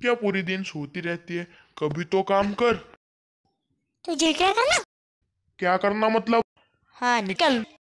क्या पूरी दिन सोती रहती है कभी तो काम कर तुझे क्या करना क्या करना मतलब हाँ निकल